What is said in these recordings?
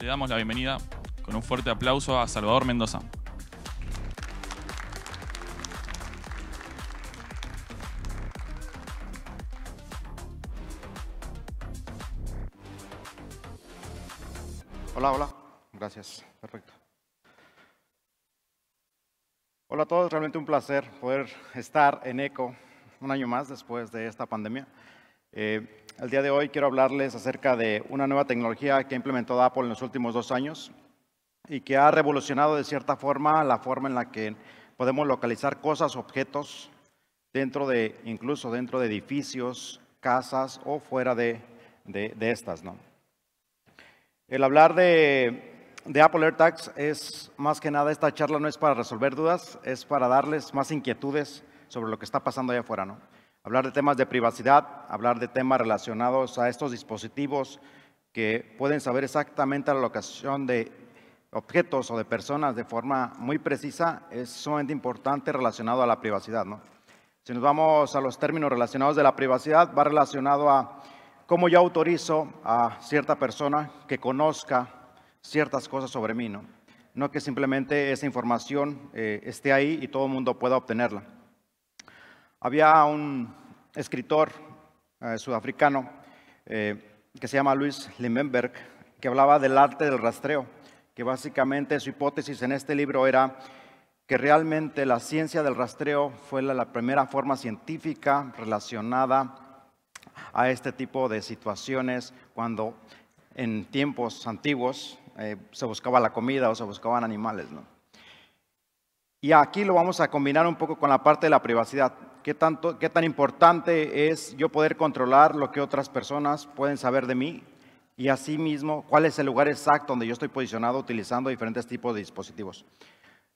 Le damos la bienvenida con un fuerte aplauso a Salvador Mendoza. Hola, hola. Gracias. Perfecto. Hola a todos. Realmente un placer poder estar en ECO un año más después de esta pandemia. Eh, el día de hoy quiero hablarles acerca de una nueva tecnología que ha implementado Apple en los últimos dos años y que ha revolucionado de cierta forma la forma en la que podemos localizar cosas, objetos, dentro de, incluso dentro de edificios, casas o fuera de, de, estas. ¿no? El hablar de, de Apple AirTags es más que nada, esta charla no es para resolver dudas, es para darles más inquietudes sobre lo que está pasando allá afuera. ¿no? hablar de temas de privacidad, hablar de temas relacionados a estos dispositivos que pueden saber exactamente la locación de objetos o de personas de forma muy precisa, es sumamente importante relacionado a la privacidad. ¿no? Si nos vamos a los términos relacionados de la privacidad, va relacionado a cómo yo autorizo a cierta persona que conozca ciertas cosas sobre mí, ¿no? No que simplemente esa información eh, esté ahí y todo el mundo pueda obtenerla. Había un escritor eh, sudafricano eh, que se llama Luis Limenberg, que hablaba del arte del rastreo, que básicamente su hipótesis en este libro era que realmente la ciencia del rastreo fue la, primera forma científica relacionada a este tipo de situaciones cuando en tiempos antiguos eh, se buscaba la comida o se buscaban animales. ¿no? Y aquí lo vamos a combinar un poco con la parte de la privacidad qué, tanto, qué tan importante es yo poder controlar lo que otras personas pueden saber de mí y asimismo cuál es el lugar exacto donde yo estoy posicionado utilizando diferentes tipos de dispositivos.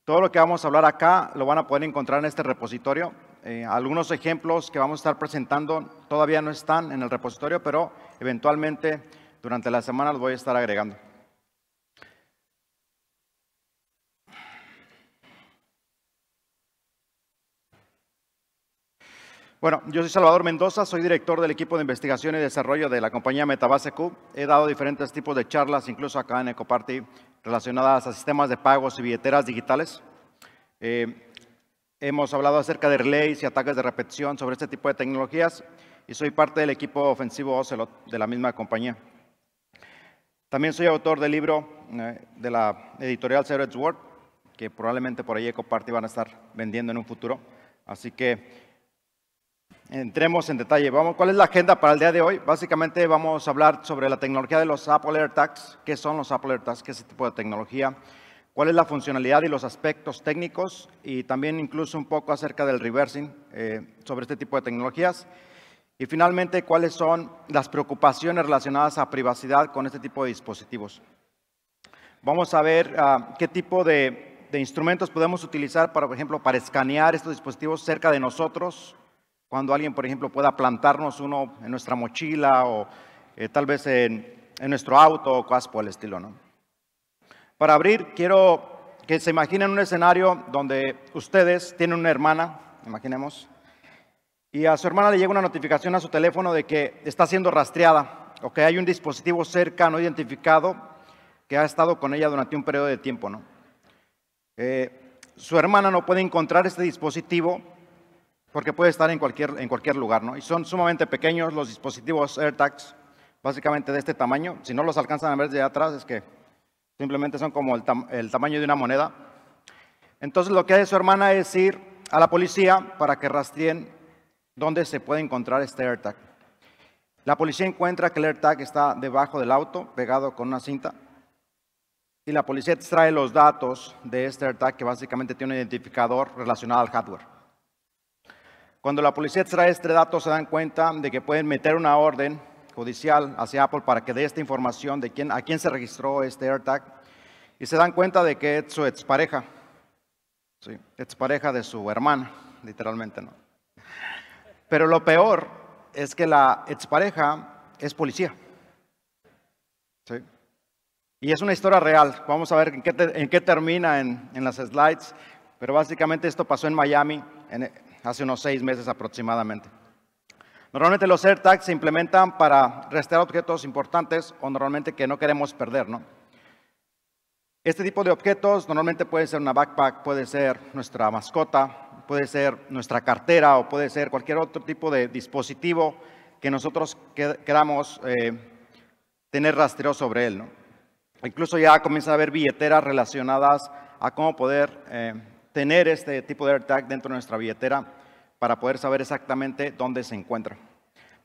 Todo lo que vamos a hablar acá lo van a poder encontrar en este repositorio. Eh, algunos ejemplos que vamos a estar presentando todavía no están en el repositorio, pero eventualmente durante la semana los voy a estar agregando. Bueno, yo soy Salvador Mendoza, soy director del equipo de investigación y desarrollo de la compañía Metabase He dado diferentes tipos de charlas, incluso acá en Ecoparty, relacionadas a sistemas de pagos y billeteras digitales. Eh, hemos hablado acerca de relays y ataques de repetición sobre este tipo de tecnologías y soy parte del equipo ofensivo Ocelot de la misma compañía. También soy autor del libro eh, de la editorial Zero World, que probablemente por ahí Ecoparty van a estar vendiendo en un futuro. Así que entremos en detalle. Vamos, ¿Cuál es la agenda para el día de hoy? Básicamente vamos a hablar sobre la tecnología de los Apple AirTags, qué son los Apple AirTags, qué es este tipo de tecnología, cuál es la funcionalidad y los aspectos técnicos y también incluso un poco acerca del reversing eh, sobre este tipo de tecnologías. Y finalmente, cuáles son las preocupaciones relacionadas a privacidad con este tipo de dispositivos. Vamos a ver ah, qué tipo de, de instrumentos podemos utilizar, para, por ejemplo, para escanear estos dispositivos cerca de nosotros cuando alguien, por ejemplo, pueda plantarnos uno en nuestra mochila o eh, tal vez en, nuestro auto o cosas por el estilo, ¿no? Para abrir, quiero que se imaginen un escenario donde ustedes tienen una hermana, imaginemos, y a su hermana le llega una notificación a su teléfono de que está siendo rastreada o que hay un dispositivo cercano identificado que ha estado con ella durante un periodo de tiempo, eh, su hermana no puede encontrar este dispositivo porque puede estar en cualquier, en cualquier lugar, ¿no? Y son sumamente pequeños los dispositivos AirTags, básicamente de este tamaño. Si no los alcanzan a ver de atrás, es que simplemente son como el, el tamaño de una moneda. Entonces lo que hace su hermana es ir a la policía para que rastreen dónde se puede encontrar este AirTag. La policía encuentra que el AirTag está debajo del auto, pegado con una cinta, y la policía extrae los datos de este AirTag que básicamente tiene un identificador relacionado al hardware. Cuando la policía extrae este dato, se dan cuenta de que pueden meter una orden judicial hacia Apple para que dé esta información de quién, a quién se registró este AirTag. Y se dan cuenta de que es su expareja, sí, expareja de su hermana, literalmente no. Pero lo peor es que la expareja es policía. Sí. Y es una historia real. Vamos a ver en qué, termina en, en, las slides. Pero básicamente esto pasó en Miami. En, hace unos seis meses aproximadamente. Normalmente los AirTags se implementan para rastrear objetos importantes o normalmente que no queremos perder, Este tipo de objetos normalmente puede ser una backpack, puede ser nuestra mascota, puede ser nuestra cartera o puede ser cualquier otro tipo de dispositivo que nosotros queramos eh, tener rastreo sobre él. Incluso ya comienza a haber billeteras relacionadas a cómo poder eh, tener este tipo de AirTag dentro de nuestra billetera para poder saber exactamente dónde se encuentra.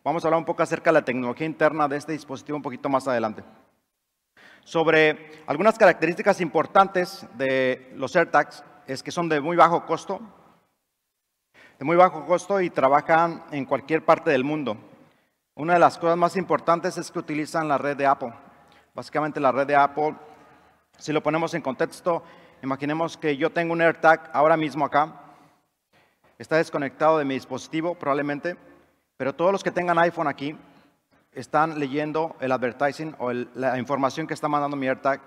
Vamos a hablar un poco acerca de la tecnología interna de este dispositivo un poquito más adelante. Sobre algunas características importantes de los AirTags es que son de muy bajo costo, de muy bajo costo y trabajan en cualquier parte del mundo. Una de las cosas más importantes es que utilizan la red de Apple. Básicamente la red de Apple, si lo ponemos en contexto, Imaginemos que yo tengo un AirTag ahora mismo acá. Está desconectado de mi dispositivo probablemente, pero todos los que tengan iPhone aquí están leyendo el advertising o la información que está mandando mi AirTag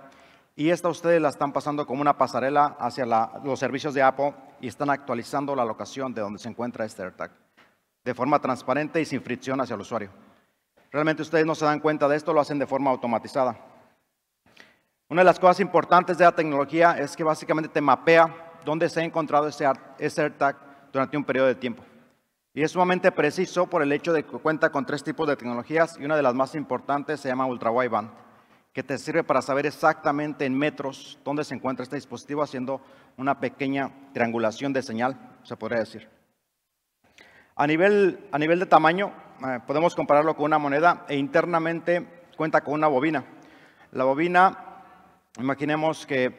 y esta ustedes la están pasando como una pasarela hacia los servicios de Apple y están actualizando la locación de donde se encuentra este AirTag de forma transparente y sin fricción hacia el usuario. Realmente ustedes no se dan cuenta de esto, lo hacen de forma automatizada. Una de las cosas importantes de la tecnología es que básicamente te mapea dónde se ha encontrado ese, AirTag durante un periodo de tiempo. Y es sumamente preciso por el hecho de que cuenta con tres tipos de tecnologías y una de las más importantes se llama Ultra Wideband, que te sirve para saber exactamente en metros dónde se encuentra este dispositivo haciendo una pequeña triangulación de señal, se podría decir. A nivel, a nivel de tamaño, eh, podemos compararlo con una moneda e internamente cuenta con una bobina. La bobina Imaginemos que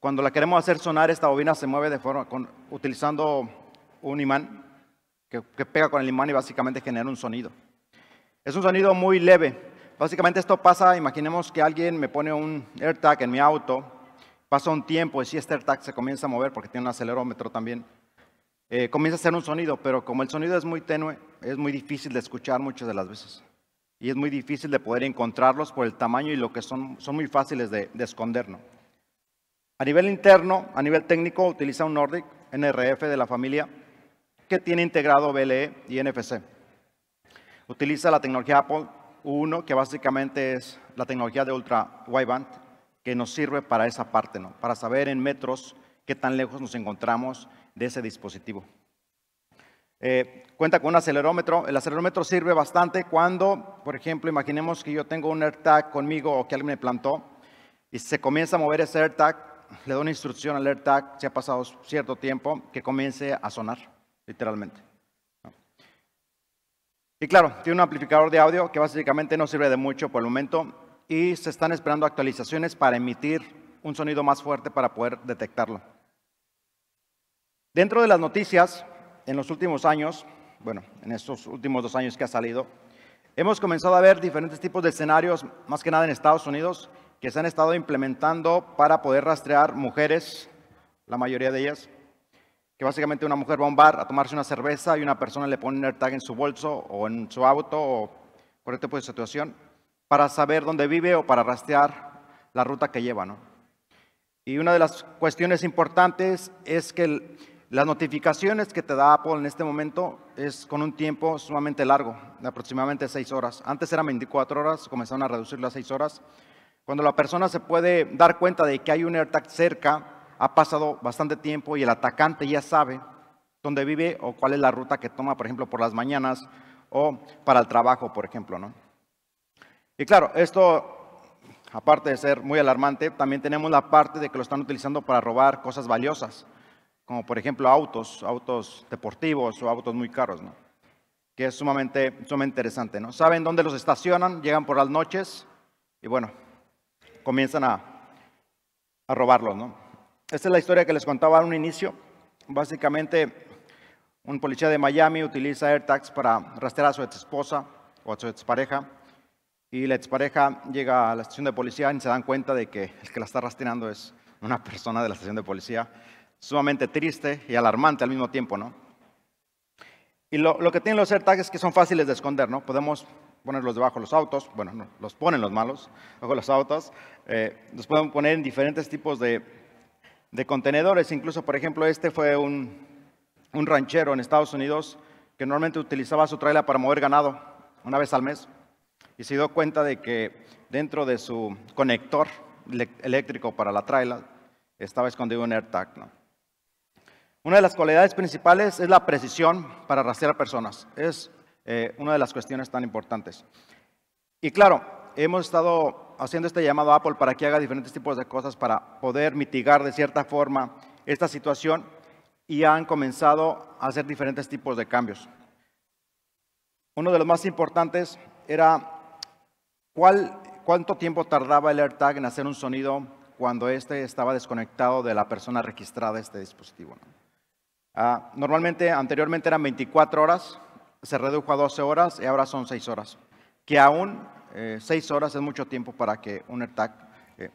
cuando la queremos hacer sonar, esta bobina se mueve de forma, con, utilizando un imán que, pega con el imán y básicamente genera un sonido. Es un sonido muy leve. Básicamente esto pasa, imaginemos que alguien me pone un AirTag en mi auto, pasa un tiempo y si este AirTag se comienza a mover, porque tiene un acelerómetro también, eh, comienza a hacer un sonido, pero como el sonido es muy tenue, es muy difícil de escuchar muchas de las veces y es muy difícil de poder encontrarlos por el tamaño y lo que son, son muy fáciles de, escondernos. esconder. A nivel interno, a nivel técnico, utiliza un Nordic NRF de la familia que tiene integrado BLE y NFC. Utiliza la tecnología Apple U1, que básicamente es la tecnología de ultra wideband, que nos sirve para esa parte, para saber en metros qué tan lejos nos encontramos de ese dispositivo. Eh, cuenta con un acelerómetro. El acelerómetro sirve bastante cuando, por ejemplo, imaginemos que yo tengo un AirTag conmigo o que alguien me plantó y se comienza a mover ese AirTag. Le doy una instrucción al AirTag, si ha pasado cierto tiempo, que comience a sonar, literalmente. Y claro, tiene un amplificador de audio que básicamente no sirve de mucho por el momento y se están esperando actualizaciones para emitir un sonido más fuerte para poder detectarlo. Dentro de las noticias, en los últimos años, bueno, en estos últimos dos años que ha salido, hemos comenzado a ver diferentes tipos de escenarios, más que nada en Estados Unidos, que se han estado implementando para poder rastrear mujeres, la mayoría de ellas, que básicamente una mujer va a un bar a tomarse una cerveza y una persona le pone un AirTag en su bolso o en su auto o por este tipo de situación para saber dónde vive o para rastrear la ruta que lleva, ¿no? Y una de las cuestiones importantes es que el, las notificaciones que te da Apple en este momento es con un tiempo sumamente largo, de aproximadamente seis horas. Antes eran 24 horas, comenzaron a reducir a seis horas. Cuando la persona se puede dar cuenta de que hay un AirTag cerca, ha pasado bastante tiempo y el atacante ya sabe dónde vive o cuál es la ruta que toma, por ejemplo, por las mañanas o para el trabajo, por ejemplo. ¿no? Y claro, esto aparte de ser muy alarmante, también tenemos la parte de que lo están utilizando para robar cosas valiosas como por ejemplo autos, autos deportivos o autos muy caros, ¿no? que es sumamente, sumamente interesante. ¿no? Saben dónde los estacionan, llegan por las noches y bueno, comienzan a, a robarlos. ¿no? Esta es la historia que les contaba en un inicio. Básicamente, un policía de Miami utiliza AirTags para rastrear a su esposa o a su expareja. Y la expareja llega a la estación de policía y se dan cuenta de que el que la está rastreando es una persona de la estación de policía sumamente triste y alarmante al mismo tiempo, ¿no? Y lo, que tienen los AirTags es que son fáciles de esconder, ¿no? Podemos ponerlos debajo de los autos, bueno, no, los ponen los malos, bajo los autos, eh, los pueden poner en diferentes tipos de, contenedores, incluso, por ejemplo, este fue un, un ranchero en Estados Unidos que normalmente utilizaba su trailer para mover ganado una vez al mes y se dio cuenta de que dentro de su conector eléctrico para la trailer estaba escondido un AirTag, ¿no? Una de las cualidades principales es la precisión para rastrear personas. Es eh, una de las cuestiones tan importantes. Y claro, hemos estado haciendo este llamado a Apple para que haga diferentes tipos de cosas para poder mitigar de cierta forma esta situación y han comenzado a hacer diferentes tipos de cambios. Uno de los más importantes era cuánto tiempo tardaba el AirTag en hacer un sonido cuando este estaba desconectado de la persona registrada de este dispositivo. Ah, normalmente, anteriormente eran 24 horas, se redujo a 12 horas y ahora son 6 horas. Que aún 6 eh, horas es mucho tiempo para que un AirTag eh,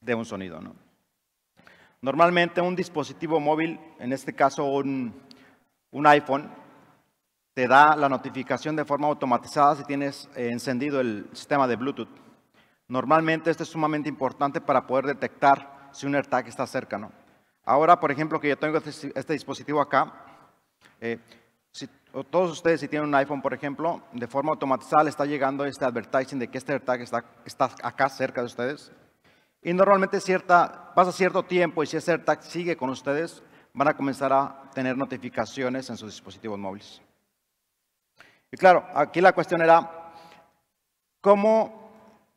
dé un sonido. Normalmente un dispositivo móvil, en este caso un, iPhone, te da la notificación de forma automatizada si tienes eh, encendido el sistema de Bluetooth. Normalmente esto es sumamente importante para poder detectar si un AirTag está cerca. ¿no? Ahora, por ejemplo, que yo tengo este, este dispositivo acá, eh, si, todos ustedes si tienen un iPhone, por ejemplo, de forma automatizada le está llegando este advertising de que este AirTag está, acá cerca de ustedes. Y normalmente cierta, pasa cierto tiempo y si ese AirTag sigue con ustedes, van a comenzar a tener notificaciones en sus dispositivos móviles. Y claro, aquí la cuestión era cómo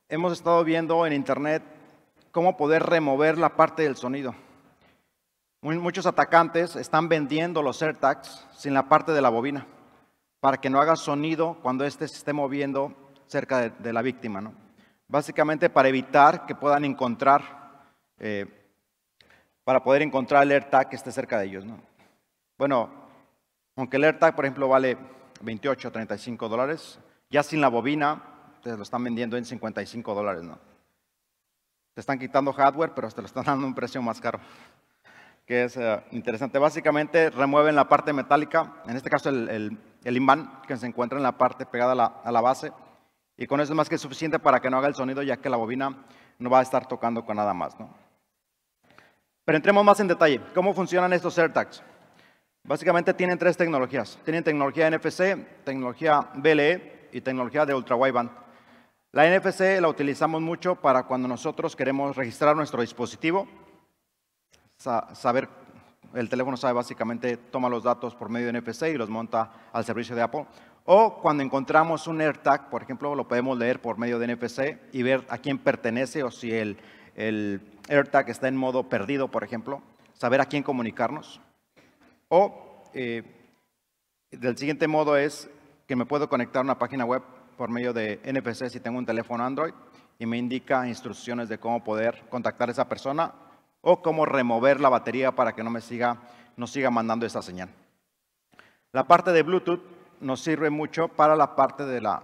hemos estado viendo en Internet cómo poder remover la parte del sonido. Muchos atacantes están vendiendo los AirTags sin la parte de la bobina para que no haga sonido cuando éste se esté moviendo cerca de, la víctima. Básicamente para evitar que puedan encontrar, eh, para poder encontrar el AirTag que esté cerca de ellos. Bueno, aunque el AirTag, por ejemplo, vale 28 o 35 dólares, ya sin la bobina, te lo están vendiendo en 55 dólares. ¿no? Te están quitando hardware, pero te lo están dando un precio más caro que es eh, interesante. Básicamente remueven la parte metálica, en este caso el, imán que se encuentra en la parte pegada a la, base. Y con eso es más que suficiente para que no haga el sonido, ya que la bobina no va a estar tocando con nada más. Pero entremos más en detalle. ¿Cómo funcionan estos AirTags? Básicamente tienen tres tecnologías. Tienen tecnología NFC, tecnología BLE y tecnología de ultra wideband. La NFC la utilizamos mucho para cuando nosotros queremos registrar nuestro dispositivo saber, el teléfono sabe básicamente, toma los datos por medio de NFC y los monta al servicio de Apple. O cuando encontramos un AirTag, por ejemplo, lo podemos leer por medio de NFC y ver a quién pertenece o si el, el AirTag está en modo perdido, por ejemplo, saber a quién comunicarnos. O eh, del siguiente modo es que me puedo conectar a una página web por medio de NFC si tengo un teléfono Android y me indica instrucciones de cómo poder contactar a esa persona o cómo remover la batería para que no me siga, nos siga mandando esta señal. La parte de Bluetooth nos sirve mucho para la parte de la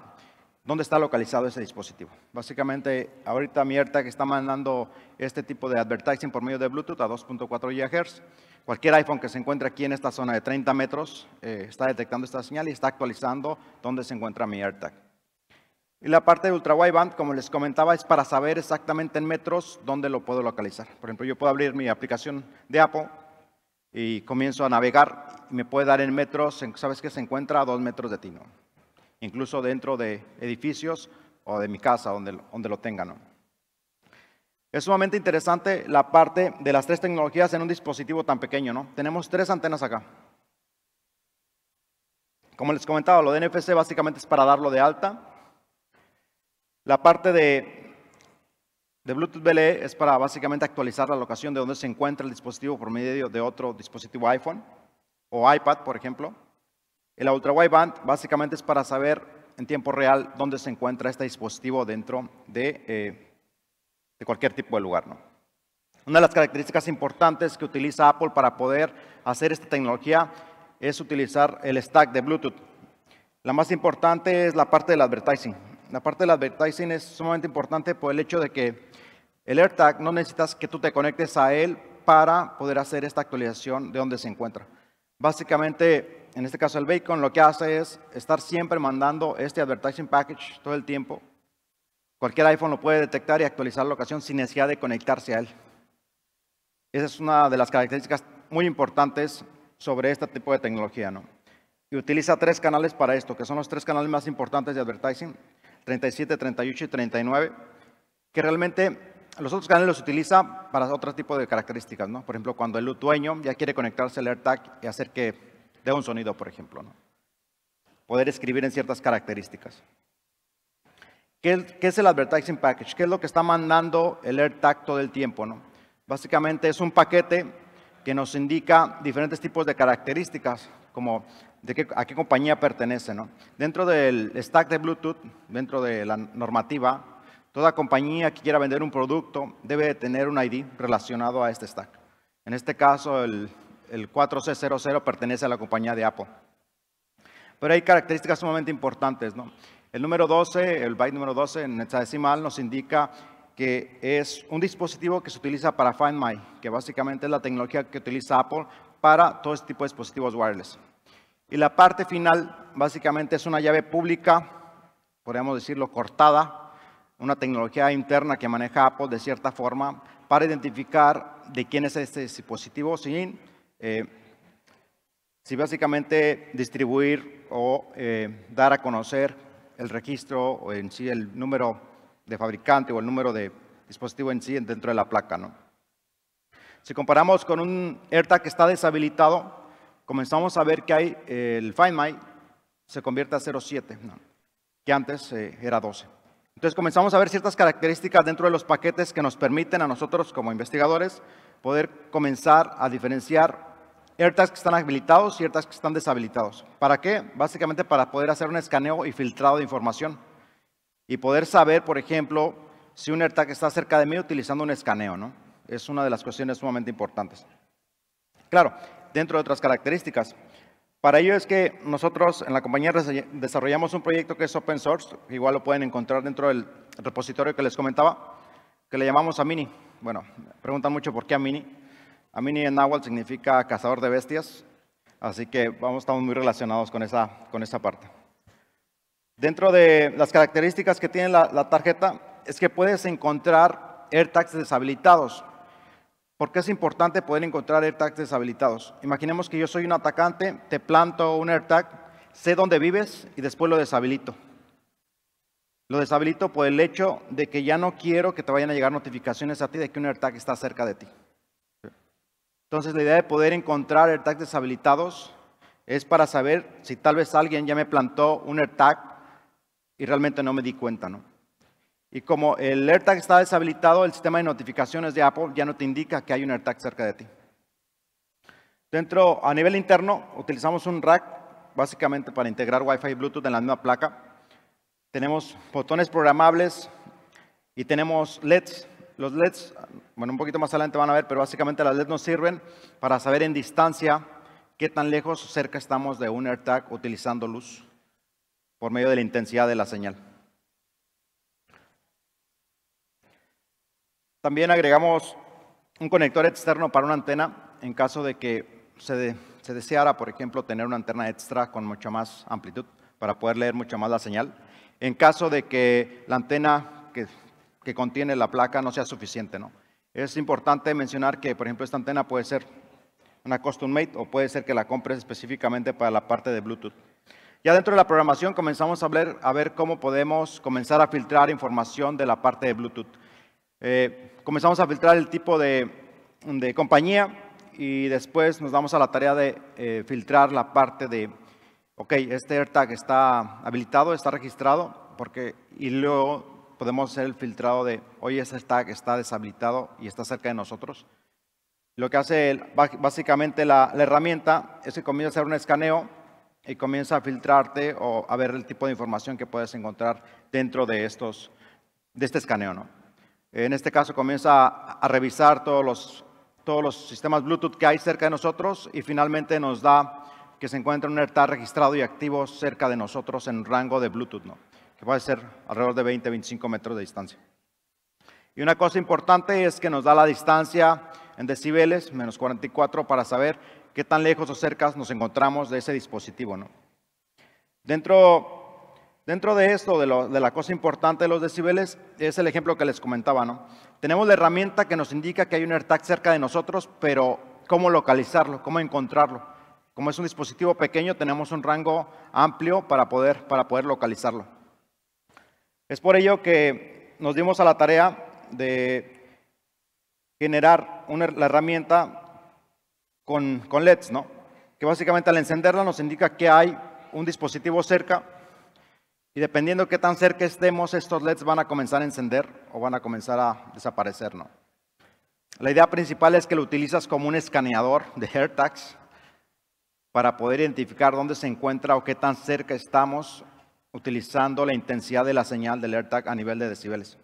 dónde está localizado ese dispositivo. Básicamente, ahorita mi AirTag está mandando este tipo de advertising por medio de Bluetooth a 2.4 GHz. Cualquier iPhone que se encuentre aquí en esta zona de 30 metros eh, está detectando esta señal y está actualizando dónde se encuentra mi AirTag. Y la parte de ultra wideband, como les comentaba, es para saber exactamente en metros dónde lo puedo localizar. Por ejemplo, yo puedo abrir mi aplicación de Apple y comienzo a navegar y me puede dar en metros, sabes que se encuentra a dos metros de ti, ¿no? Incluso dentro de edificios o de mi casa, donde, donde lo tengan, ¿no? Es sumamente interesante la parte de las tres tecnologías en un dispositivo tan pequeño, ¿no? Tenemos tres antenas acá. Como les comentaba, lo de NFC básicamente es para darlo de alta la parte de, Bluetooth BLE es para básicamente actualizar la locación de donde se encuentra el dispositivo por medio de otro dispositivo iPhone o iPad, por ejemplo. El Ultra Wideband básicamente es para saber en tiempo real dónde se encuentra este dispositivo dentro de, eh, cualquier tipo de lugar. Una de las características importantes que utiliza Apple para poder hacer esta tecnología es utilizar el stack de Bluetooth. La más importante es la parte del advertising la parte del advertising es sumamente importante por el hecho de que el AirTag no necesitas que tú te conectes a él para poder hacer esta actualización de donde se encuentra. Básicamente, en este caso el Bacon lo que hace es estar siempre mandando este advertising package todo el tiempo. Cualquier iPhone lo puede detectar y actualizar la ocasión sin necesidad de conectarse a él. Esa es una de las características muy importantes sobre este tipo de tecnología. Y utiliza tres canales para esto, que son los tres canales más importantes de advertising. 37, 38 y 39, que realmente los otros canales los utiliza para otro tipo de características, ¿no? Por ejemplo, cuando el dueño ya quiere conectarse al AirTag y hacer que dé un sonido, por ejemplo, ¿no? Poder escribir en ciertas características. ¿Qué, es el Advertising Package? ¿Qué es lo que está mandando el AirTag todo el tiempo? ¿no? Básicamente es un paquete que nos indica diferentes tipos de características, como de qué, a qué compañía pertenece. Dentro del stack de Bluetooth, dentro de la normativa, toda compañía que quiera vender un producto debe tener un ID relacionado a este stack. En este caso, el, 4C00 pertenece a la compañía de Apple. Pero hay características sumamente importantes. ¿no? El número 12, el byte número 12 en hexadecimal nos indica que es un dispositivo que se utiliza para Find My, que básicamente es la tecnología que utiliza Apple para todo este tipo de dispositivos wireless. Y la parte final básicamente es una llave pública, podríamos decirlo cortada, una tecnología interna que maneja Apple de cierta forma para identificar de quién es este dispositivo sin, eh, básicamente distribuir o eh, dar a conocer el registro o en sí el número de fabricante o el número de dispositivo en sí dentro de la placa. ¿no? Si comparamos con un AirTag que está deshabilitado, comenzamos a ver que hay eh, el Find My se convierte a 0.7, que antes eh, era 12. Entonces comenzamos a ver ciertas características dentro de los paquetes que nos permiten a nosotros como investigadores poder comenzar a diferenciar AirTags que están habilitados y AirTags que están deshabilitados. ¿Para qué? Básicamente para poder hacer un escaneo y filtrado de información y poder saber, por ejemplo, si un AirTag está cerca de mí utilizando un escaneo. ¿no? Es una de las cuestiones sumamente importantes. Claro, dentro de otras características. Para ello es que nosotros en la compañía desarrollamos un proyecto que es open source, igual lo pueden encontrar dentro del repositorio que les comentaba, que le llamamos Amini. Bueno, preguntan mucho por qué Amini. Amini en náhuatl significa cazador de bestias, así que vamos, estamos muy relacionados con esa, con parte. Dentro de las características que tiene la, la tarjeta es que puedes encontrar AirTags deshabilitados. ¿Por qué es importante poder encontrar AirTags deshabilitados? Imaginemos que yo soy un atacante, te planto un AirTag, sé dónde vives y después lo deshabilito. Lo deshabilito por el hecho de que ya no quiero que te vayan a llegar notificaciones a ti de que un AirTag está cerca de ti. Entonces la idea de poder encontrar AirTags deshabilitados es para saber si tal vez alguien ya me plantó un AirTag y realmente no me di cuenta, ¿no? Y como el AirTag está deshabilitado, el sistema de notificaciones de Apple ya no te indica que hay un AirTag cerca de ti. Dentro, a nivel interno, utilizamos un rack básicamente para integrar Wi-Fi y Bluetooth en la misma placa. Tenemos botones programables y tenemos LEDs. Los LEDs, bueno, un poquito más adelante van a ver, pero básicamente las LEDs nos sirven para saber en distancia qué tan lejos o cerca estamos de un AirTag utilizando luz por medio de la intensidad de la señal. También agregamos un conector externo para una antena en caso de que se, deseara, por ejemplo, tener una antena extra con mucha más amplitud para poder leer mucha más la señal. En caso de que la antena que, contiene la placa no sea suficiente. Es importante mencionar que, por ejemplo, esta antena puede ser una custom made o puede ser que la compres específicamente para la parte de Bluetooth. Ya dentro de la programación comenzamos a ver cómo podemos comenzar a filtrar información de la parte de Bluetooth. Eh, comenzamos a filtrar el tipo de, compañía y después nos damos a la tarea de eh, filtrar la parte de, ok, este AirTag está habilitado, está registrado, porque, y luego podemos hacer el filtrado de, oye, ese AirTag está deshabilitado y está cerca de nosotros. Lo que hace básicamente la, la herramienta es que comienza a hacer un escaneo y comienza a filtrarte o a ver el tipo de información que puedes encontrar dentro de, estos, de este escaneo. ¿no? En este caso comienza a revisar todos los, todos los sistemas Bluetooth que hay cerca de nosotros y finalmente nos da que se encuentra un ERTA registrado y activo cerca de nosotros en rango de Bluetooth, ¿no? que puede ser alrededor de 20-25 metros de distancia. Y una cosa importante es que nos da la distancia en decibeles, menos 44, para saber qué tan lejos o cerca nos encontramos de ese dispositivo. ¿no? Dentro Dentro de esto, de, la cosa importante de los decibeles, es el ejemplo que les comentaba, Tenemos la herramienta que nos indica que hay un AirTag cerca de nosotros, pero ¿cómo localizarlo? ¿Cómo encontrarlo? Como es un dispositivo pequeño, tenemos un rango amplio para poder, localizarlo. Es por ello que nos dimos a la tarea de generar la herramienta con, LEDs, Que básicamente al encenderla nos indica que hay un dispositivo cerca y dependiendo de qué tan cerca estemos, estos LEDs van a comenzar a encender o van a comenzar a desaparecer. La idea principal es que lo utilizas como un escaneador de AirTags para poder identificar dónde se encuentra o qué tan cerca estamos utilizando la intensidad de la señal del AirTag a nivel de decibeles.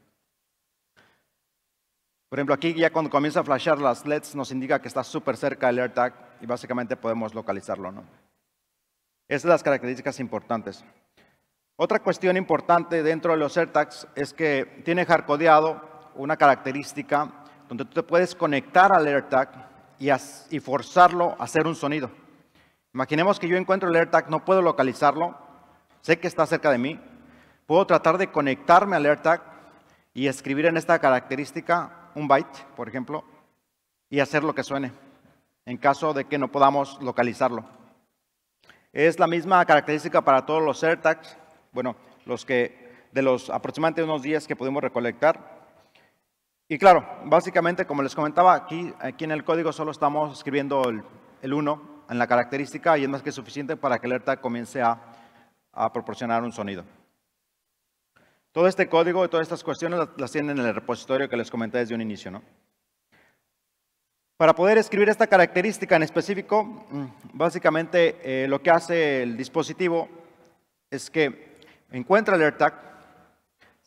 Por ejemplo, aquí ya cuando comienza a flashear las LEDs nos indica que está súper cerca del AirTag y básicamente podemos localizarlo. ¿no? Esas son las características importantes. Otra cuestión importante dentro de los AirTags es que tiene hardcodeado una característica donde tú te puedes conectar al AirTag y, y forzarlo a hacer un sonido. Imaginemos que yo encuentro el AirTag, no puedo localizarlo, sé que está cerca de mí, puedo tratar de conectarme al AirTag y escribir en esta característica un byte, por ejemplo, y hacer lo que suene, en caso de que no podamos localizarlo. Es la misma característica para todos los AirTags, bueno, los que, de los aproximadamente unos días que pudimos recolectar. Y claro, básicamente, como les comentaba, aquí, aquí en el código solo estamos escribiendo el, 1 en la característica y es más que suficiente para que alerta comience a, proporcionar un sonido. Todo este código y todas estas cuestiones las tienen en el repositorio que les comenté desde un inicio. Para poder escribir esta característica en específico, mm, básicamente eh, lo que hace el dispositivo es que encuentra el AirTag,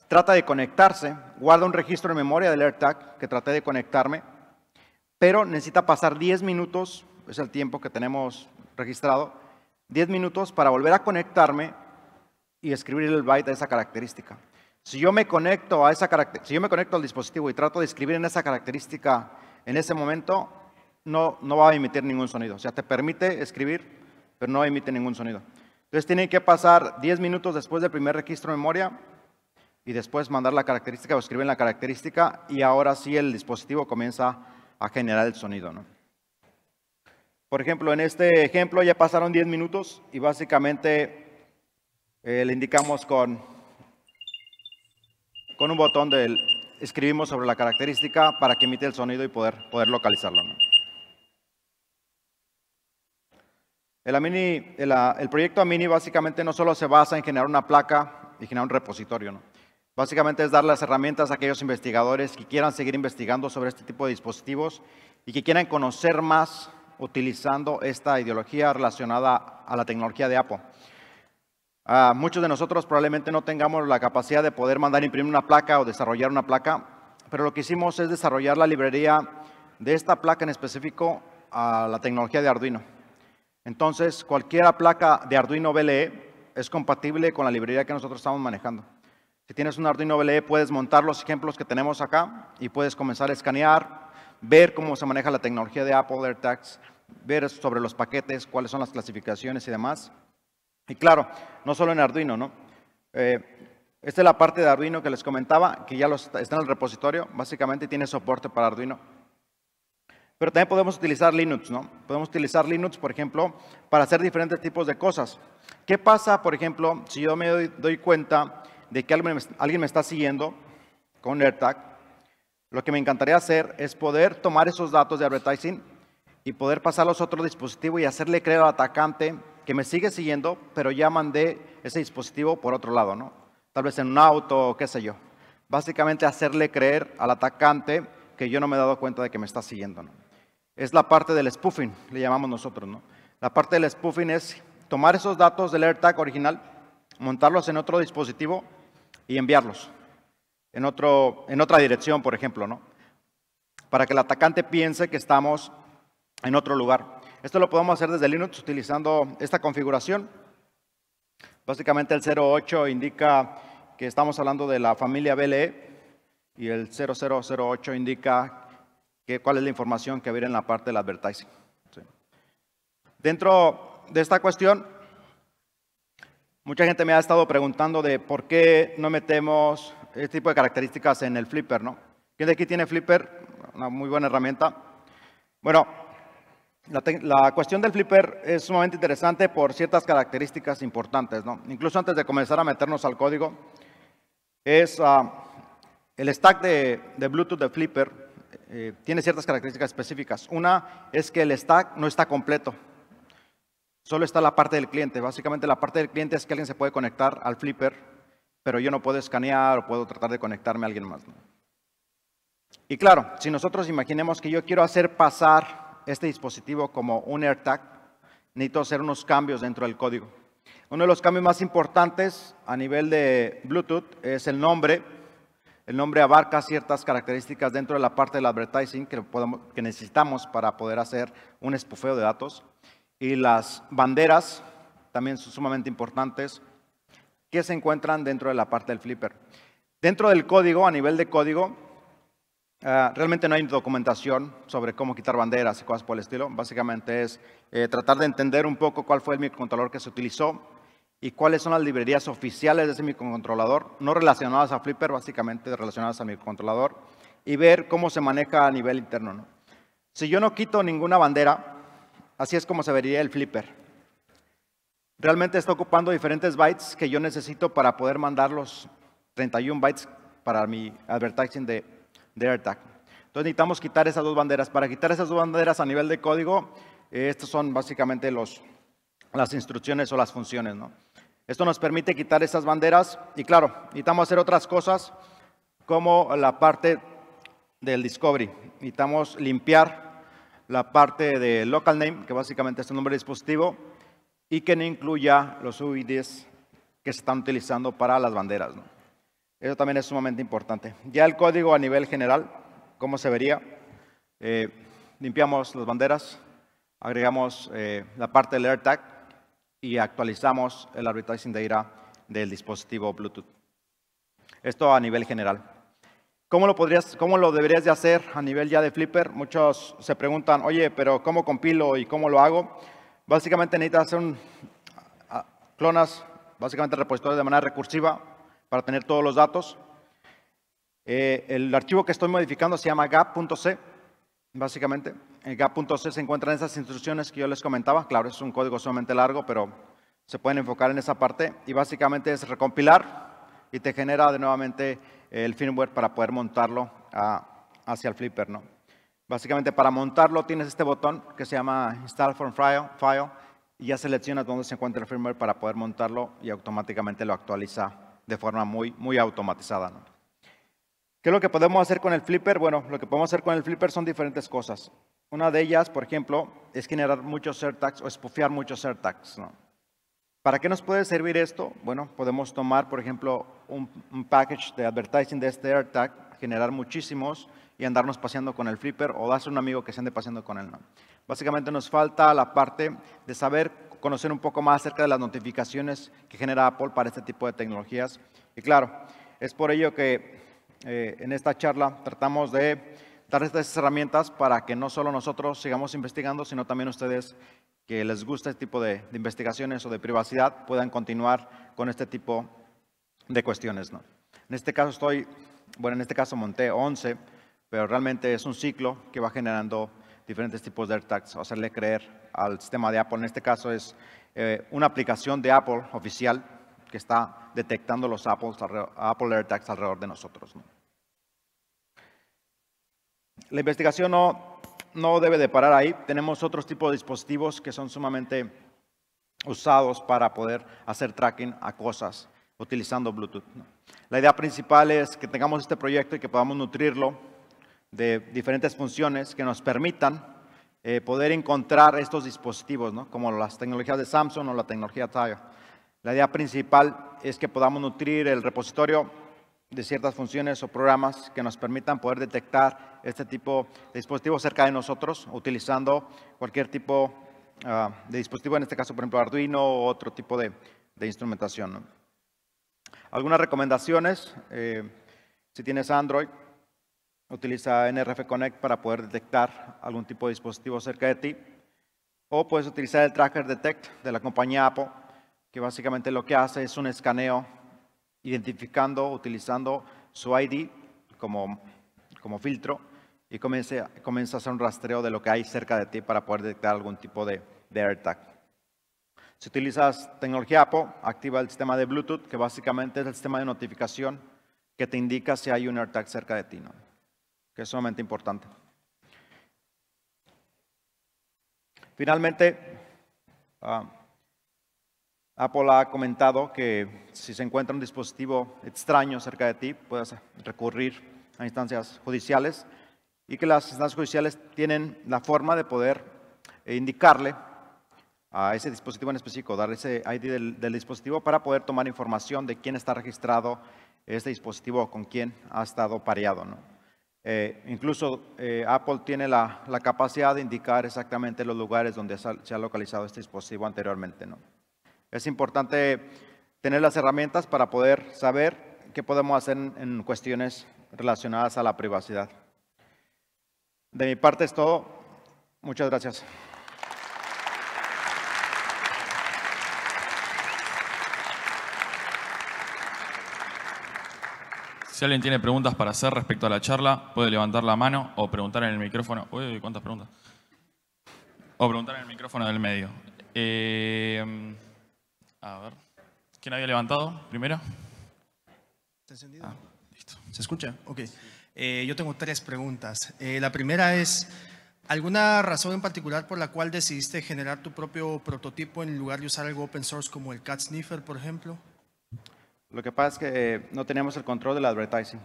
trata de conectarse, guarda un registro en memoria del AirTag que traté de conectarme, pero necesita pasar 10 minutos, es el tiempo que tenemos registrado, 10 minutos para volver a conectarme y escribir el byte de esa característica. Si yo me conecto si yo me conecto al dispositivo y trato de escribir en esa característica en ese momento, no, no va a emitir ningún sonido. O sea, te permite escribir, pero no emite ningún sonido. Entonces tienen que pasar 10 minutos después del primer registro de memoria y después mandar la característica o escriben la característica y ahora sí el dispositivo comienza a generar el sonido. Por ejemplo, en este ejemplo ya pasaron 10 minutos y básicamente eh, le indicamos con, con un botón del escribimos sobre la característica para que emite el sonido y poder, poder localizarlo. Ah, el, proyecto Amini básicamente no solo se basa en generar una placa y generar un repositorio, Básicamente es dar las herramientas a aquellos investigadores que quieran seguir investigando sobre este tipo de dispositivos y que quieran conocer más utilizando esta ideología relacionada a la tecnología de Apple. Ah, muchos de nosotros probablemente no tengamos la capacidad de poder mandar imprimir una placa o desarrollar una placa, pero lo que hicimos es desarrollar la librería de esta placa en específico a la tecnología de Arduino. Entonces, cualquier placa de Arduino BLE es compatible con la librería que nosotros estamos manejando. Si tienes un Arduino BLE puedes montar los ejemplos que tenemos acá y puedes comenzar a escanear, ver cómo se maneja la tecnología de Apple AirTags, ver sobre los paquetes, cuáles son las clasificaciones y demás. Y claro, no solo en Arduino, ¿no? Eh, esta es la parte de Arduino que les comentaba, que ya está en el repositorio, básicamente tiene soporte para Arduino. Pero también podemos utilizar Linux, ¿no? Podemos utilizar Linux, por ejemplo, para hacer diferentes tipos de cosas. ¿Qué pasa, por ejemplo, si yo me doy, cuenta de que alguien, me está siguiendo con AirTag? Lo que me encantaría hacer es poder tomar esos datos de advertising y poder pasarlos a otro dispositivo y hacerle creer al atacante que me sigue siguiendo, pero ya mandé ese dispositivo por otro lado, ¿no? Tal vez en un auto o qué sé yo. Básicamente hacerle creer al atacante que yo no me he dado cuenta de que me está siguiendo, ¿no? es la parte del spoofing, le llamamos nosotros. ¿no? La parte del spoofing es tomar esos datos del AirTag original, montarlos en otro dispositivo y enviarlos en, otro, en otra dirección, por ejemplo, ¿no? para que el atacante piense que estamos en otro lugar. Esto lo podemos hacer desde Linux utilizando esta configuración. Básicamente el 08 indica que estamos hablando de la familia BLE y el 0008 indica cuál es la información que viene en la parte del advertising. Dentro de esta cuestión, mucha gente me ha estado preguntando de por qué no metemos este tipo de características en el Flipper, ¿no? ¿Quién de aquí tiene Flipper? Una muy buena herramienta. Bueno, la, cuestión del flipper es sumamente interesante por ciertas características importantes. ¿no? Incluso antes de comenzar a meternos al código, es ah, el stack de, Bluetooth de flipper eh, tiene ciertas características específicas. Una es que el stack no está completo. Solo está la parte del cliente. Básicamente la parte del cliente es que alguien se puede conectar al Flipper, pero yo no puedo escanear o puedo tratar de conectarme a alguien más. Y claro, si nosotros imaginemos que yo quiero hacer pasar este dispositivo como un AirTag, necesito hacer unos cambios dentro del código. Uno de los cambios más importantes a nivel de Bluetooth es el nombre el nombre abarca ciertas características dentro de la parte del advertising que, que necesitamos para poder hacer un espufeo de datos. Y las banderas también son sumamente importantes que se encuentran dentro de la parte del flipper. Dentro del código, a nivel de código, eh, realmente no hay documentación sobre cómo quitar banderas y cosas por el estilo. Básicamente es eh, tratar de entender un poco cuál fue el microcontrolador que se utilizó, y cuáles son las librerías oficiales de ese microcontrolador, no relacionadas a Flipper, básicamente relacionadas a microcontrolador, y ver cómo se maneja a nivel interno. Si yo no quito ninguna bandera, así es como se vería el Flipper. Realmente está ocupando diferentes bytes que yo necesito para poder mandar los 31 bytes para mi advertising de, AirTag. Entonces necesitamos quitar esas dos banderas. Para quitar esas dos banderas a nivel de código, estas eh, estos son básicamente los, las instrucciones o las funciones. ¿no? Esto nos permite quitar esas banderas y claro, necesitamos hacer otras cosas como la parte del Discovery. Necesitamos limpiar la parte de local name, que básicamente es el nombre del dispositivo, y que no incluya los UIDs que se están utilizando para las banderas. Eso también es sumamente importante. Ya el código a nivel general, ¿cómo se vería? Eh, limpiamos las banderas, agregamos eh, la parte del AirTag, y actualizamos el arbitraje Data del dispositivo Bluetooth. Esto a nivel general. ¿Cómo lo, podrías, lo deberías de hacer a nivel ya de Flipper? Muchos se preguntan, oye, pero ¿cómo compilo y cómo lo hago? Básicamente necesitas hacer un, clonas, básicamente repositorio de manera recursiva para tener todos los datos. Eh, el archivo que estoy modificando se llama gap.c Básicamente, en gap.c se encuentran esas instrucciones que yo les comentaba. Claro, es un código sumamente largo, pero se pueden enfocar en esa parte. Y básicamente es recompilar y te genera de nuevamente eh, el firmware para poder montarlo ah, hacia el flipper. ¿no? Básicamente, para montarlo tienes este botón que se llama Install from File, y ya seleccionas dónde se encuentra el firmware para poder montarlo y automáticamente lo actualiza de forma muy, muy automatizada. ¿no? ¿Qué es lo que podemos hacer con el flipper? Bueno, lo que podemos hacer con el flipper son diferentes cosas. Una de ellas, por ejemplo, es generar muchos AirTags o espufiar muchos AirTags. ¿Para qué nos puede servir esto? Bueno, podemos tomar, por ejemplo, un, package de advertising de este AirTag, generar muchísimos y andarnos paseando con el flipper o darse un amigo que se ande paseando con él. ¿no? Básicamente nos falta la parte de saber conocer un poco más acerca de las notificaciones que genera Apple para este tipo de tecnologías. Y claro, es por ello que eh, en esta charla tratamos de dar estas herramientas para que no solo nosotros sigamos investigando, sino también ustedes que les gusta este tipo de, investigaciones o de privacidad puedan continuar con este tipo de cuestiones. En este caso estoy, bueno, en este caso monté 11, pero realmente es un ciclo que va generando diferentes tipos de AirTags, hacerle creer al sistema de Apple. En este caso es eh, una aplicación de Apple oficial que está detectando los Apple, AirTags alrededor de nosotros. La investigación no, debe de parar ahí. Tenemos otros tipos de dispositivos que son sumamente usados para poder hacer tracking a cosas utilizando Bluetooth. La idea principal es que tengamos este proyecto y que podamos nutrirlo de diferentes funciones que nos permitan eh, poder encontrar estos dispositivos, como las tecnologías de Samsung o la tecnología Tiger. La idea principal es que podamos nutrir el repositorio de ciertas funciones o programas que nos permitan poder detectar este tipo de dispositivos cerca de nosotros, utilizando cualquier tipo ah, de dispositivo, en este caso, por ejemplo, Arduino o otro tipo de, instrumentación. Algunas recomendaciones, eh, si tienes Android, utiliza NRF Connect para poder detectar algún tipo de dispositivo cerca de ti, o puedes utilizar el Tracker Detect de la compañía Apple que básicamente lo que hace es un escaneo identificando, utilizando su ID como, filtro y comienza, a hacer un rastreo de lo que hay cerca de ti para poder detectar algún tipo de, de AirTag. Si utilizas tecnología Apple, activa el sistema de Bluetooth, que básicamente es el sistema de notificación que te indica si hay un AirTag cerca de ti, ¿no? que es sumamente importante. Finalmente, ah, Apple ha comentado que si se encuentra un dispositivo extraño cerca de ti, puedes recurrir a instancias judiciales y que las instancias judiciales tienen la forma de poder indicarle a ese dispositivo en específico, darle ese ID del, dispositivo para poder tomar información de quién está registrado este dispositivo o con quién ha estado pareado. Eh, incluso eh, Apple tiene la, capacidad de indicar exactamente los lugares donde se ha localizado este dispositivo anteriormente. Es importante tener las herramientas para poder saber qué podemos hacer en cuestiones relacionadas a la privacidad. De mi parte es todo. Muchas gracias. Si alguien tiene preguntas para hacer respecto a la charla, puede levantar la mano o preguntar en el micrófono. Uy, ¿cuántas preguntas? O preguntar en el micrófono del medio. Eh... A ver. ¿Quién había levantado primero? ¿Está encendido? Ah, listo. ¿Se escucha? Ok. Eh, yo tengo tres preguntas. Eh, la primera es, ¿alguna razón en particular por la cual decidiste generar tu propio prototipo en lugar de usar algo open source como el Cat Sniffer, por ejemplo? Lo que pasa es que eh, no teníamos el control del advertising.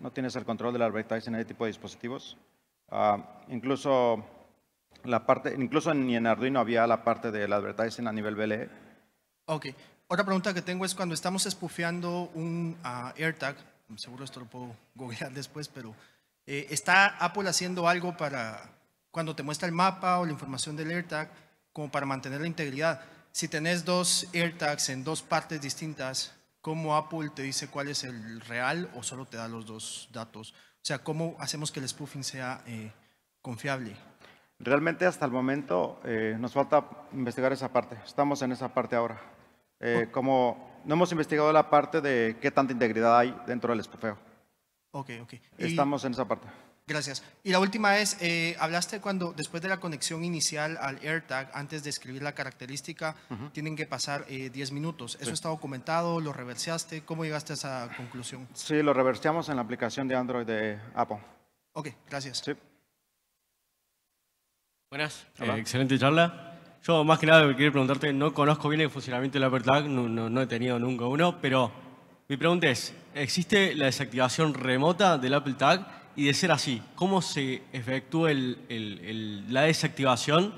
No tienes el control del advertising en ese tipo de dispositivos. Ah, incluso, la parte, incluso ni en Arduino había la parte del advertising a nivel BLE. Ok. Otra pregunta que tengo es cuando estamos spoofeando un ah, AirTag, seguro esto lo puedo googlear después, pero eh, ¿está Apple haciendo algo para cuando te muestra el mapa o la información del AirTag como para mantener la integridad? Si tenés dos AirTags en dos partes distintas, ¿cómo Apple te dice cuál es el real o solo te da los dos datos? O sea, ¿cómo hacemos que el spoofing sea eh, confiable? Realmente hasta el momento eh, nos falta investigar esa parte. Estamos en esa parte ahora. Eh, como no hemos investigado la parte de qué tanta integridad hay dentro del espofeo. Ok, ok. Estamos en esa parte. Gracias. Y la última es, eh, hablaste cuando después de la conexión inicial al AirTag, antes de escribir la característica, tienen que pasar 10 eh, minutos. ¿Eso está documentado? ¿Lo reverseaste? ¿Cómo llegaste a esa conclusión? Sí, lo reverseamos en la aplicación de Android de Apple. Ok, gracias. Sí. Buenas, excelente charla. Yo más que nada quería preguntarte, no conozco bien el funcionamiento del Apple Tag, no, he tenido nunca uno, pero mi pregunta es, ¿existe la desactivación remota del Apple Tag? Y de ser así, ¿cómo se efectúa la desactivación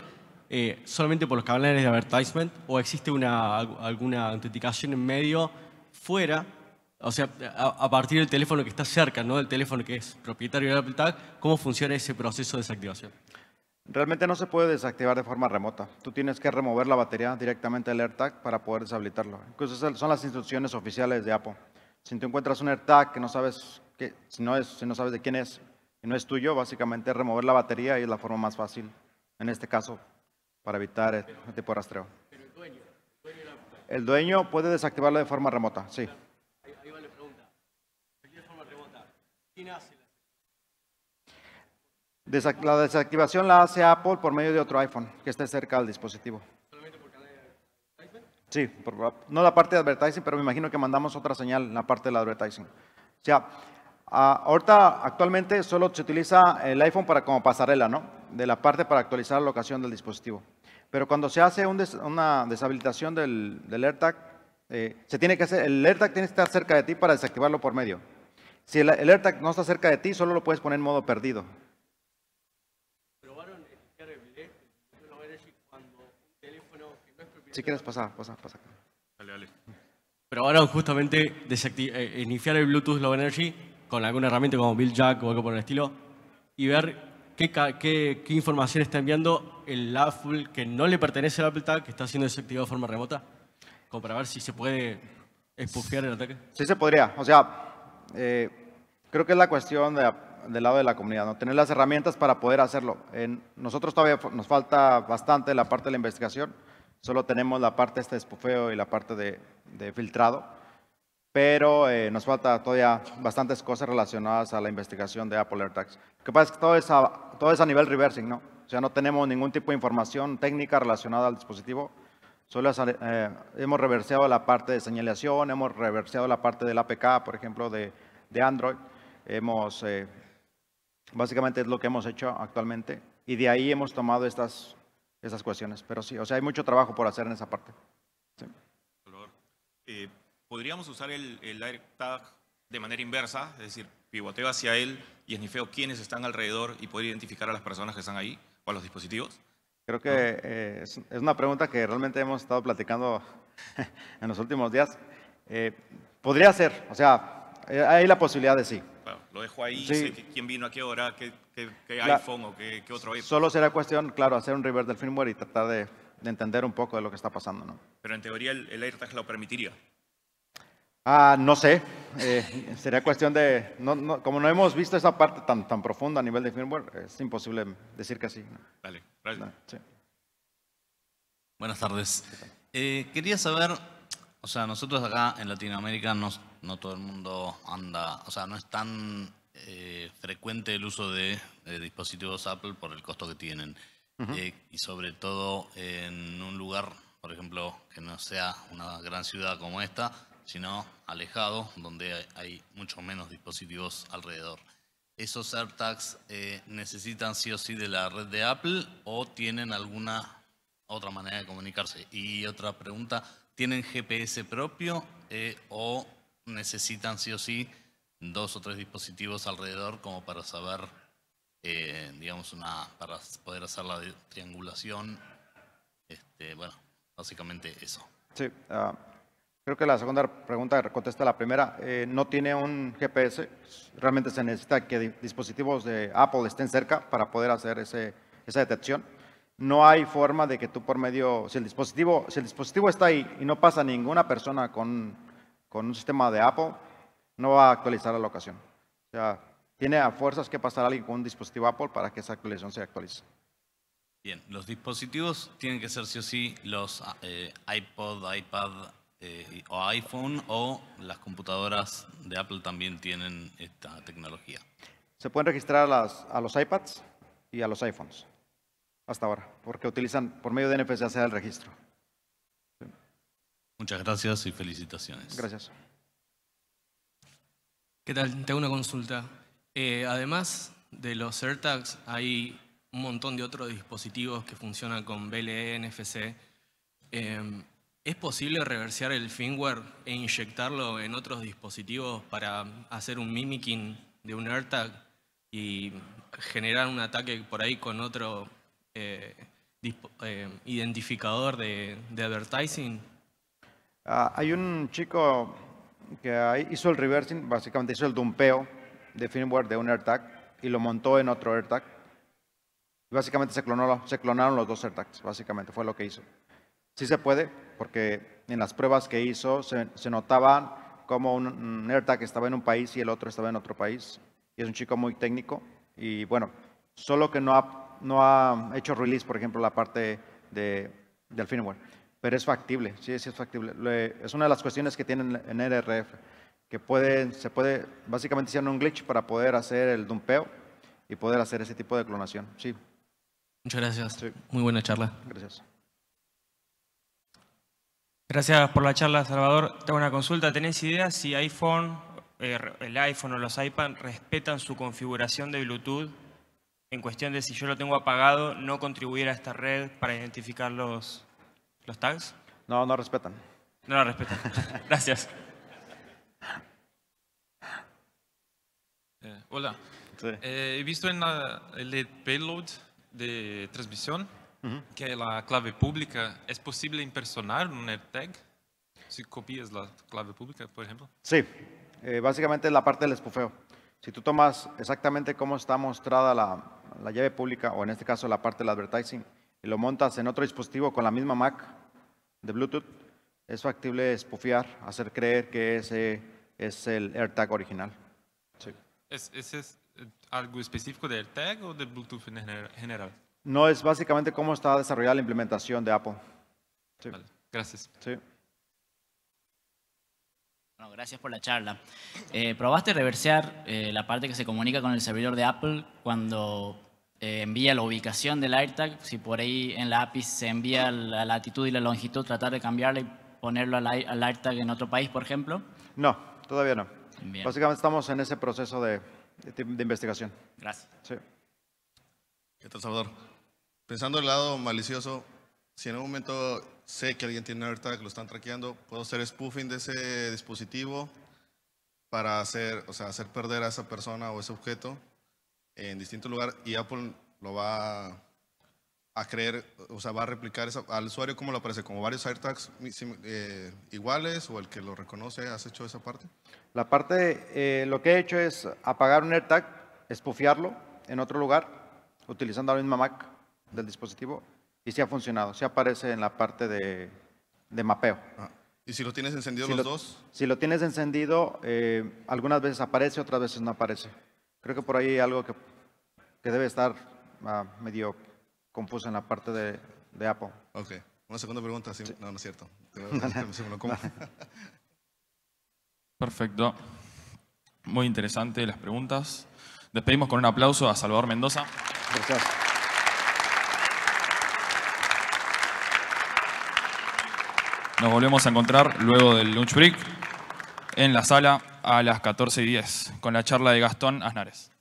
eh, solamente por los canales de advertisement o existe una, alguna autenticación en medio fuera, o sea, a, partir del teléfono que está cerca, no del teléfono que es propietario del Apple Tag, ¿cómo funciona ese proceso de desactivación? Realmente no se puede desactivar de forma remota. Tú tienes que remover la batería directamente del AirTag para poder deshabilitarlo. Incluso son las instrucciones oficiales de Apple. Si tú encuentras un AirTag que no sabes si no es, si no sabes de quién es y no es tuyo, básicamente remover la batería es la forma más fácil. En este caso, para evitar el este tipo de rastreo. el dueño, puede desactivarlo de forma remota, sí. Ahí, pregunta. ¿quién hace? la desactivación la hace Apple por medio de otro iPhone que esté cerca del dispositivo. ¿Solamente por cada Sí, no la parte de advertising, pero me imagino que mandamos otra señal en la parte la advertising. O sea, ahorita actualmente solo se utiliza el iPhone para como pasarela, ¿no? De la parte para actualizar la locación del dispositivo. Pero cuando se hace una deshabilitación del, del AirTag, eh, se tiene que hacer, el AirTag tiene que estar cerca de ti para desactivarlo por medio. Si el, el AirTag no está cerca de ti, solo lo puedes poner en modo perdido. Si quieres pasar, pasa, pasa. Dale, dale. Pero ahora justamente eh, eh, iniciar el Bluetooth Low Energy con alguna herramienta como Bill Jack o algo por el estilo y ver qué, información está enviando el Apple que no le pertenece al Apple Tag, que está siendo desactivado de forma remota, como para ver si se puede expulsar el ataque. Sí se podría. O sea, eh, creo que es la cuestión del lado de la comunidad, ¿no? tener las herramientas para poder hacerlo. En, nosotros todavía nos falta bastante la parte de la investigación Solo tenemos la parte esta de espufeo y la parte de, filtrado, pero eh, nos falta todavía bastantes cosas relacionadas a la investigación de Apple AirTags. Lo que pasa es que todo es a, nivel reversing, ¿no? O sea, no tenemos ningún tipo de información técnica relacionada al dispositivo. Solo eh, hemos reverseado la parte de señalización, hemos reverseado la parte del APK, por ejemplo, de, Android. Hemos, eh, básicamente es lo que hemos hecho actualmente. Y de ahí hemos tomado estas esas cuestiones. Pero sí, o sea, hay mucho trabajo por hacer en esa parte. Sí. Eh, ¿Podríamos usar el, AirTag de manera inversa? Es decir, pivoteo hacia él y esnifeo quiénes están alrededor y poder identificar a las personas que están ahí o a los dispositivos. Creo que eh, es, una pregunta que realmente hemos estado platicando en los últimos días. Eh, podría ser, o sea, hay la posibilidad de sí. Claro. Lo dejo ahí, sé quién vino a qué hora, qué, iPhone o qué, otro iPhone. Solo será cuestión, claro, hacer un reverse del firmware y tratar de, entender un poco de lo que está pasando. ¿no? Pero en teoría el, el AirTag lo permitiría. Ah, no sé, eh, sería cuestión de, no, no, como no hemos visto esa parte tan, tan profunda a nivel de firmware, es imposible decir que sí. Dale, gracias. Buenas tardes. Eh, quería saber, o sea, nosotros acá en Latinoamérica nos no todo el mundo anda, o sea, no es tan eh, frecuente el uso de, eh, dispositivos Apple por el costo que tienen. Eh, y sobre todo en un lugar, por ejemplo, que no sea una gran ciudad como esta, sino alejado, donde hay mucho menos dispositivos alrededor. ¿Esos AirTags necesitan sí o sí de la red de Apple o tienen alguna otra manera de comunicarse? Y otra pregunta, ¿tienen GPS propio o necesitan sí o sí dos o tres dispositivos alrededor como para saber, eh, digamos, una, para poder hacer la triangulación. Este, bueno, básicamente eso. Sí, ah, creo que la segunda pregunta contesta la primera. Eh, no tiene un GPS, realmente se necesita que dispositivos de Apple estén cerca para poder hacer ese, esa detección. No hay forma de que tú por medio, si el dispositivo, si el dispositivo está ahí y no pasa ninguna persona con con un sistema de Apple, no va a actualizar la locación. O sea, tiene a fuerzas que pasar alguien con un dispositivo Apple para que esa actualización se actualice. Bien, los dispositivos tienen que ser sí o sí los eh, iPod, iPad eh, o iPhone o las computadoras de Apple también tienen esta tecnología. Se pueden registrar a, a los iPads y a los iPhones hasta ahora, porque utilizan por medio de NFC hacer el registro. Muchas gracias y felicitaciones. Gracias. ¿Qué tal? Tengo una consulta. Eh, además de los AirTags, hay un montón de otros dispositivos que funcionan con BLE, NFC. Em, ¿Es posible reversear el firmware e inyectarlo en otros dispositivos para hacer un mimicking de un AirTag y generar un ataque por ahí con otro eh, eh, identificador de, de advertising? Ah, hay un chico que hizo el reversing, básicamente hizo el dumpeo de firmware de un AirTag y lo montó en otro AirTag. Básicamente se, se clonaron los dos AirTags, básicamente fue lo que hizo. Sí se puede, porque en las pruebas que hizo se, notaba como un, AirTag estaba en un país y el otro estaba en otro país. Y es un chico muy técnico y bueno, solo que no ha, hecho release, por ejemplo, la parte de, del firmware pero es factible, sí, sí es factible. Eh, es una de las cuestiones que tienen en RRF, que se puede, básicamente hacer un glitch para poder hacer el dumpeo y poder hacer ese tipo de clonación, sí. Muchas gracias. Muy buena charla. Gracias. Gracias por la charla, Salvador. Tengo una consulta. ¿Tenés idea si iPhone, eh, el iPhone o los iPad respetan su configuración de Bluetooth en cuestión de si yo lo tengo apagado, no contribuir a esta red para identificar los, ¿Los tags? No, no respetan. No la respetan. Gracias. Eh, hola. Eh, he visto en el payload de transmisión que la clave pública es posible impersonar un tag, si copias la clave pública, por ejemplo. Sí, eh, básicamente es la parte del espufeo. Si tú tomas exactamente cómo está mostrada la, la llave pública o en este caso la parte del advertising, y lo montas en otro dispositivo con la misma Mac de Bluetooth, es factible espufiar, hacer creer que ese es el AirTag original. ¿Es, ¿Ese es eh, algo específico de AirTag o de Bluetooth en general? No, es básicamente cómo está desarrollada la implementación de Apple. gracias. gracias por la charla. Eh, ¿Probaste reversear eh, la parte que se comunica con el servidor de Apple cuando eh, envía la ubicación del AirTag, si por ahí en la API se envía la latitud y la longitud, tratar de cambiarla y ponerlo al, AirTag en otro país, por ejemplo? No, todavía no. Básicamente estamos en ese proceso de, investigación. Gracias. Sí. ¿Qué tal, Salvador? Pensando el lado malicioso, si en algún momento sé que alguien tiene un AirTag, lo están traqueando, puedo hacer spoofing de ese dispositivo para hacer, o sea, hacer perder a esa persona o ese objeto en distintos lugares y Apple lo va a creer, o sea, va a replicar al usuario como lo aparece, como varios AirTags tags eh, iguales o el que lo reconoce, ¿has hecho esa parte? La parte, eh, lo que he hecho es apagar un AirTag, espufiarlo en otro lugar, utilizando la misma Mac del dispositivo y si ha funcionado, si aparece en la parte de, mapeo. Ah, ¿Y si lo tienes encendido los dos? Si lo tienes encendido, eh, algunas veces aparece, otras veces no aparece. Creo que por ahí hay algo que, debe estar ah, medio confuso en la parte de, de Apple. Ok. Una segunda pregunta. Sí. No, no es cierto. Perfecto. Muy interesante las preguntas. Despedimos con un aplauso a Salvador Mendoza. Gracias. Nos volvemos a encontrar luego del lunch break en la sala a las 14 y 10 con la charla de Gastón Asnares.